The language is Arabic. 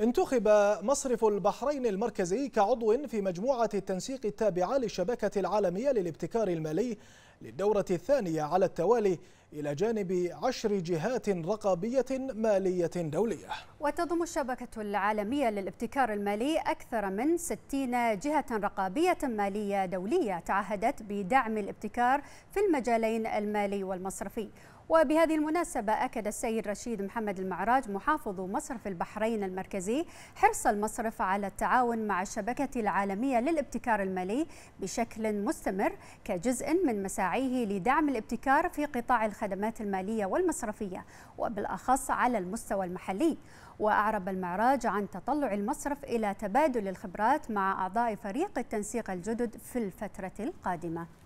انتخب مصرف البحرين المركزي كعضو في مجموعة التنسيق التابعة للشبكة العالمية للابتكار المالي للدورة الثانية على التوالي إلى جانب عشر جهات رقابية مالية دولية وتضم الشبكة العالمية للابتكار المالي أكثر من 60 جهة رقابية مالية دولية تعهدت بدعم الابتكار في المجالين المالي والمصرفي وبهذه المناسبة أكد السيد رشيد محمد المعراج محافظ مصرف البحرين المركزي حرص المصرف على التعاون مع الشبكة العالمية للابتكار المالي بشكل مستمر كجزء من مساعدة وتسعيه لدعم الابتكار في قطاع الخدمات المالية والمصرفية وبالأخص على المستوى المحلي وأعرب المعراج عن تطلع المصرف إلى تبادل الخبرات مع أعضاء فريق التنسيق الجدد في الفترة القادمة